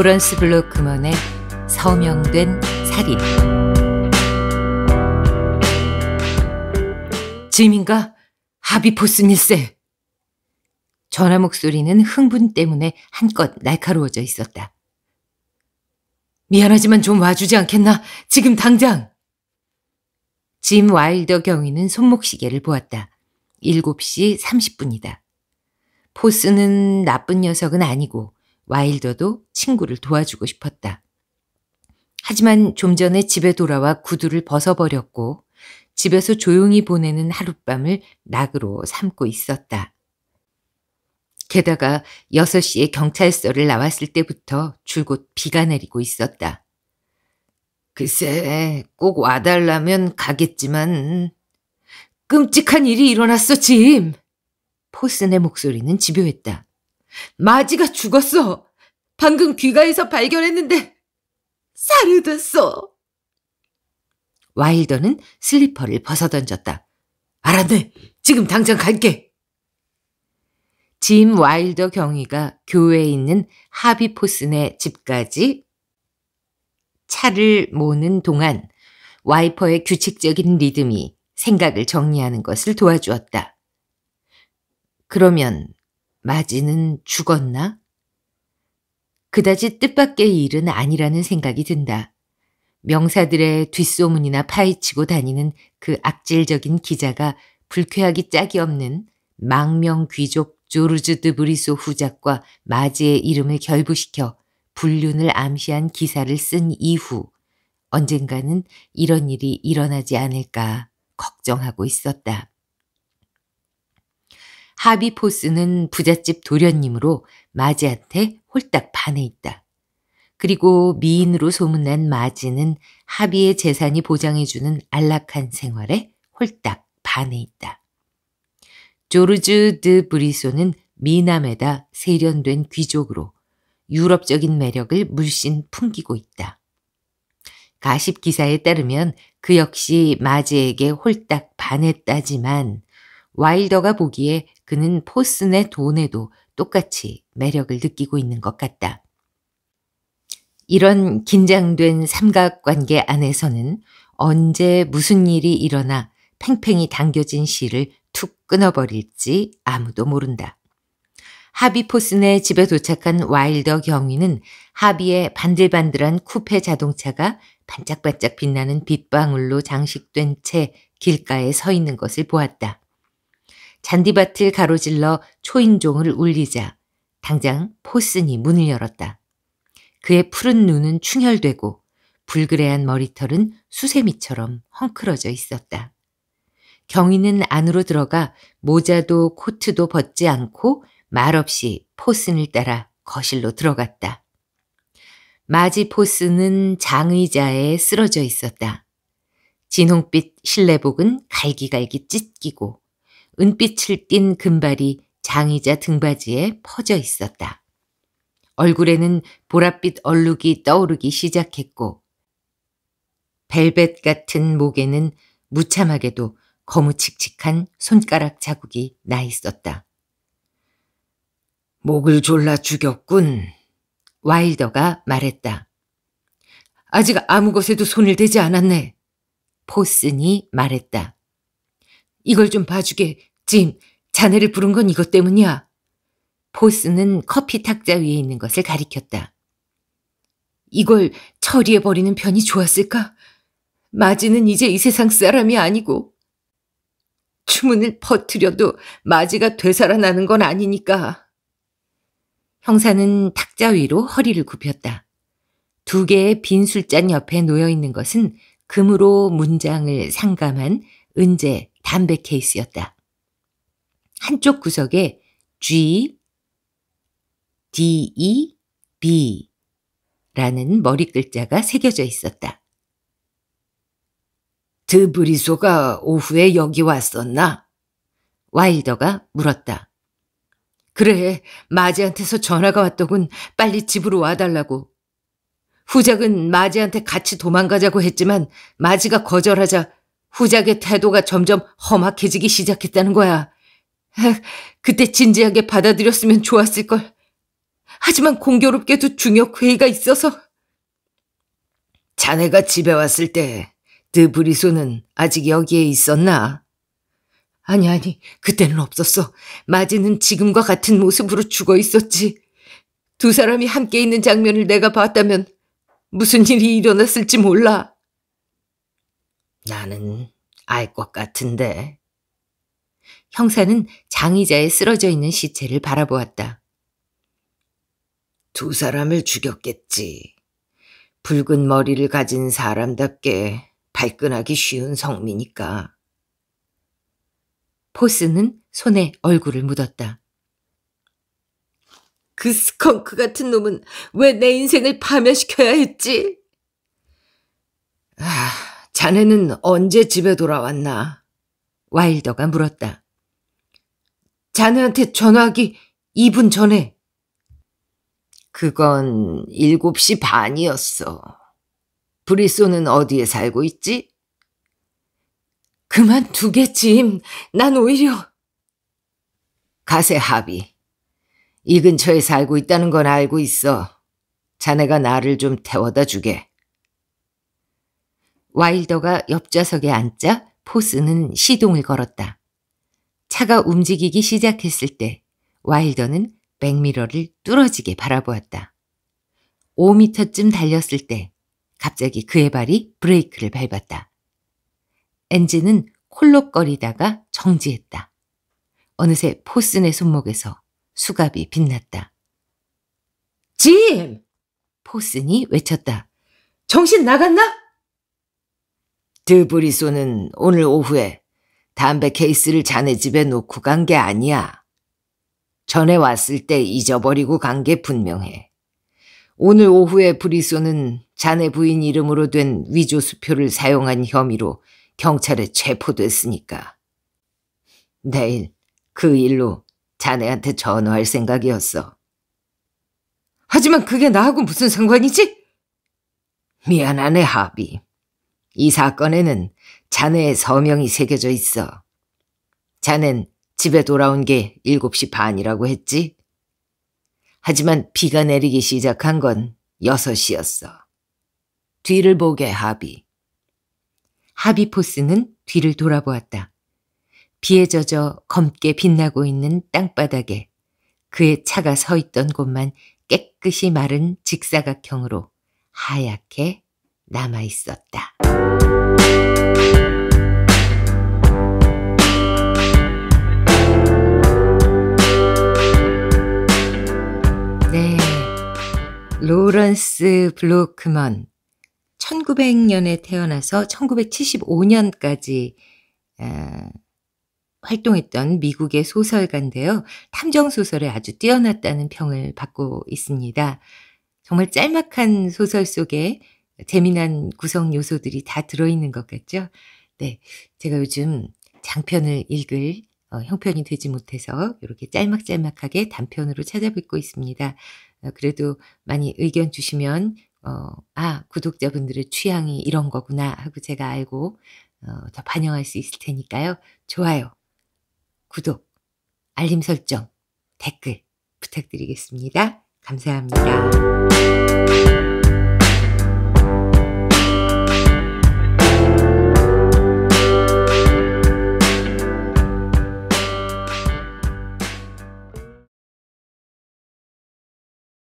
로런스 블록 금원의 서명된 살인 짐인가? 하비포스 닐세 전화 목소리는 흥분 때문에 한껏 날카로워져 있었다. 미안하지만 좀 와주지 않겠나? 지금 당장! 짐 와일더 경위는 손목시계를 보았다. 7시 30분이다. 포스는 나쁜 녀석은 아니고 와일더도 친구를 도와주고 싶었다. 하지만 좀 전에 집에 돌아와 구두를 벗어버렸고 집에서 조용히 보내는 하룻밤을 낙으로 삼고 있었다. 게다가 6시에 경찰서를 나왔을 때부터 줄곧 비가 내리고 있었다. 글쎄, 꼭 와달라면 가겠지만. 끔찍한 일이 일어났어, 짐! 포슨의 목소리는 집요했다. 마지가 죽었어! 방금 귀가에서 발견했는데 사르됐어. 와일더는 슬리퍼를 벗어던졌다. 알았네. 지금 당장 갈게. 짐 와일더 경위가 교외에 있는 하비포슨의 집까지 차를 모는 동안 와이퍼의 규칙적인 리듬이 생각을 정리하는 것을 도와주었다. 그러면 마지는 죽었나? 그다지 뜻밖의 일은 아니라는 생각이 든다. 명사들의 뒷소문이나 파헤치고 다니는 그 악질적인 기자가 불쾌하기 짝이 없는 망명 귀족 조르즈 드 브리소 후작과 마지의 이름을 결부시켜 불륜을 암시한 기사를 쓴 이후 언젠가는 이런 일이 일어나지 않을까 걱정하고 있었다. 하비포스는 부잣집 도련님으로 마지한테 홀딱 반해 있다. 그리고 미인으로 소문난 마지는 하비의 재산이 보장해주는 안락한 생활에 홀딱 반해 있다. 조르주 드 브리소는 미남에다 세련된 귀족으로 유럽적인 매력을 물씬 풍기고 있다. 가십 기사에 따르면 그 역시 마지에게 홀딱 반했다지만 와일더가 보기에 그는 포슨의 돈에도 똑같이 매력을 느끼고 있는 것 같다. 이런 긴장된 삼각관계 안에서는 언제 무슨 일이 일어나 팽팽히 당겨진 시를 툭 끊어버릴지 아무도 모른다. 하비 포슨의 집에 도착한 와일더 경위는 하비의 반들반들한 쿠페 자동차가 반짝반짝 빛나는 빗방울로 장식된 채 길가에 서 있는 것을 보았다. 잔디밭을 가로질러 초인종을 울리자 당장 포슨이 문을 열었다. 그의 푸른 눈은 충혈되고 불그레한 머리털은 수세미처럼 헝클어져 있었다. 경위는 안으로 들어가 모자도 코트도 벗지 않고 말없이 포슨을 따라 거실로 들어갔다. 마지 포슨은 장의자에 쓰러져 있었다. 진홍빛 실내복은 갈기갈기 찢기고 은빛을 띤 금발이 장의자 등받이에 퍼져 있었다. 얼굴에는 보랏빛 얼룩이 떠오르기 시작했고 벨벳 같은 목에는 무참하게도 거무칙칙한 손가락 자국이 나 있었다. 목을 졸라 죽였군. 와일더가 말했다. 아직 아무 것에도 손을 대지 않았네. 포슨이 말했다. 이걸 좀 봐주게 짐, 자네를 부른 건 이것 때문이야. 보스는 커피 탁자 위에 있는 것을 가리켰다. 이걸 처리해버리는 편이 좋았을까? 마지는 이제 이 세상 사람이 아니고. 주문을 퍼뜨려도 마지가 되살아나는 건 아니니까. 형사는 탁자 위로 허리를 굽혔다. 두 개의 빈 술잔 옆에 놓여 있는 것은 금으로 문장을 상감한 은재 담배 케이스였다. 한쪽 구석에 G, D, E, B 라는 머리 글자가 새겨져 있었다. 드브리소가 오후에 여기 왔었나? 와일더가 물었다. 그래, 마지한테서 전화가 왔더군. 빨리 집으로 와달라고. 후작은 마지한테 같이 도망가자고 했지만 마지가 거절하자 후작의 태도가 점점 험악해지기 시작했다는 거야. 그때 진지하게 받아들였으면 좋았을걸. 하지만 공교롭게도 중역 회의가 있어서. 자네가 집에 왔을 때 드브리소는 아직 여기에 있었나? 아니 아니 그때는 없었어. 마지는 지금과 같은 모습으로 죽어 있었지. 두 사람이 함께 있는 장면을 내가 봤다면 무슨 일이 일어났을지 몰라. 나는 알 것 같은데. 형사는 장의자에 쓰러져 있는 시체를 바라보았다. 두 사람을 죽였겠지. 붉은 머리를 가진 사람답게 발끈하기 쉬운 성미니까. 포스는 손에 얼굴을 묻었다. 그 스컹크 같은 놈은 왜 내 인생을 파멸시켜야 했지? 아, 자네는 언제 집에 돌아왔나? 와일더가 물었다. 자네한테 전화하기 2분 전에. 그건 7시 반이었어. 브리소는 어디에 살고 있지? 그만두겠지, 난 오히려. 가세 합의. 이 근처에 살고 있다는 건 알고 있어. 자네가 나를 좀 태워다 주게. 와일더가 옆좌석에 앉자 포스는 시동을 걸었다. 차가 움직이기 시작했을 때 와일더는 백미러를 뚫어지게 바라보았다. 5미터쯤 달렸을 때 갑자기 그의 발이 브레이크를 밟았다. 엔진은 콜록거리다가 정지했다. 어느새 포슨의 손목에서 수갑이 빛났다. 짐! 포슨이 외쳤다. 정신 나갔나? 드브리소는 오늘 오후에 담배 케이스를 자네 집에 놓고 간 게 아니야. 전에 왔을 때 잊어버리고 간 게 분명해. 오늘 오후에 브리소는 자네 부인 이름으로 된 위조 수표를 사용한 혐의로 경찰에 체포됐으니까. 내일 그 일로 자네한테 전화할 생각이었어. 하지만 그게 나하고 무슨 상관이지? 미안하네, 하비. 이 사건에는 자네의 서명이 새겨져 있어. 자넨 집에 돌아온 게 7시 반이라고 했지? 하지만 비가 내리기 시작한 건 6시였어. 뒤를 보게 하비. 하비 포스는 뒤를 돌아보았다. 비에 젖어 검게 빛나고 있는 땅바닥에 그의 차가 서 있던 곳만 깨끗이 마른 직사각형으로 하얗게 남아 있었다. 네. 로런스 블로크먼. 1900년에 태어나서 1975년까지 어, 활동했던 미국의 소설가인데요. 탐정 소설에 아주 뛰어났다는 평을 받고 있습니다. 정말 짤막한 소설 속에 재미난 구성 요소들이 다 들어있는 것 같죠? 네. 제가 요즘 장편을 읽을 어, 형편이 되지 못해서 이렇게 짤막짤막하게 단편으로 찾아뵙고 있습니다. 어, 그래도 많이 의견 주시면, 어, 아, 구독자분들의 취향이 이런 거구나 하고 제가 알고 어, 더 반영할 수 있을 테니까요. 좋아요, 구독, 알림 설정, 댓글 부탁드리겠습니다. 감사합니다.